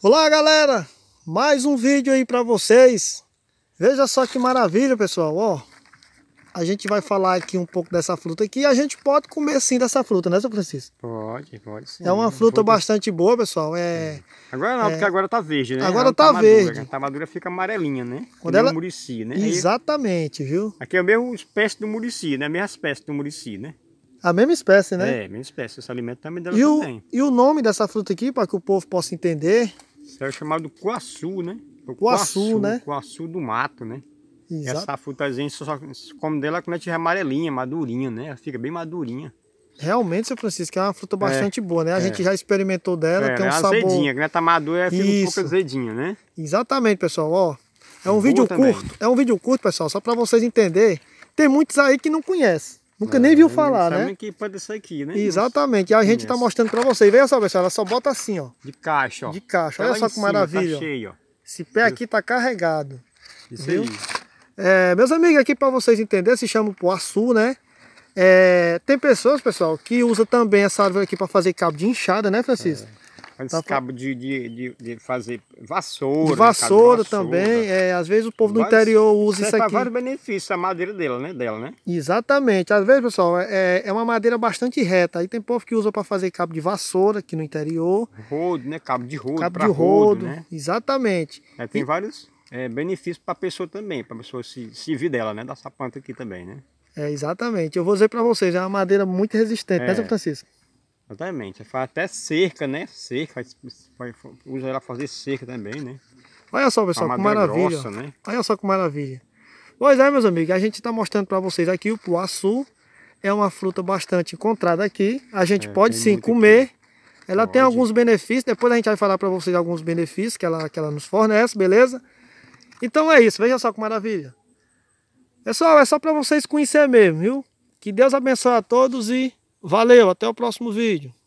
Olá galera, mais um vídeo aí para vocês Veja só que maravilha pessoal, ó A gente vai falar aqui um pouco dessa fruta aqui A gente pode comer sim dessa fruta, né seu Francisco? Pode, pode sim É uma fruta pode. bastante boa pessoal é-, é... Agora não, é... porque agora tá verde né? Agora tá, tá verde madura. Né? Tá madura fica amarelinha né? Quando ela... murici né? Exatamente, viu? Aqui é a mesma espécie do murici, né? A mesma espécie do murici, né? A mesma espécie, né? É, a mesma espécie, esse alimento também dela e também. e o nome dessa fruta aqui, para que o povo possa entender, isso é chamado cuaçu, né? O cuaçu, cuaçu né? Cuaçu do mato, né? Exato. Essa frutazinha, só come dela quando é amarelinha, madurinha, né? Ela fica bem madurinha. Realmente, seu Francisco, é uma fruta é, bastante é, boa, né? A é. gente já experimentou dela, é, tem um né? sabor... azedinha, quando ela tá madura, fica Isso. um pouco azedinha, né? Exatamente, pessoal, ó. É um boa vídeo também. curto, é um vídeo curto, pessoal, só para vocês entenderem. Tem muitos aí que não conhecem. Nunca é, nem viu é, falar, né? que pode ser aqui, né? Exatamente. E a gente está mostrando para vocês. Veja só, pessoal, ela só bota assim, ó. De caixa, ó. De caixa. Olha tá só que maravilha. Tá cheio, ó. Esse pé aqui tá carregado. Isso viu? aí. É, meus amigos, aqui para vocês entenderem, se chama poaçu, né? É, tem pessoas, pessoal, que usa também essa árvore aqui para fazer cabo de enxada, né, Francisco? É. Tá Esse cabo de, de, de, de, fazer vassoura. De né, vassoura, também. É, às vezes o povo do interior usa isso tá aqui. vários benefícios a madeira dela, né? dela, né? Exatamente. Às vezes, pessoal, é, é, é uma madeira bastante reta. Aí tem povo que usa para fazer cabo de vassoura aqui no interior. Rodo, né? Cabo de rodo. Cabo de rodo, rodo né? exatamente. É, tem e... vários é, benefícios para a pessoa também, para a pessoa se vir dela, né? Da sapanta aqui também, né? É, exatamente. Eu vou dizer para vocês, é uma madeira muito resistente, é. né, São Francisco? Exatamente. Faz até cerca, né? Cerca, usa ela fazer cerca também, né? Olha só, pessoal, que maravilha. Grossa, né? Olha só que maravilha. Pois é, meus amigos, a gente está mostrando para vocês aqui o puaçu. É uma fruta bastante encontrada aqui. A gente é, pode sim comer. Aqui. Ela pode. tem alguns benefícios. Depois a gente vai falar para vocês alguns benefícios que ela, que ela nos fornece, beleza? Então é isso. Veja só que maravilha. Pessoal, é só para vocês conhecer mesmo, viu? Que Deus abençoe a todos e Valeu, até o próximo vídeo.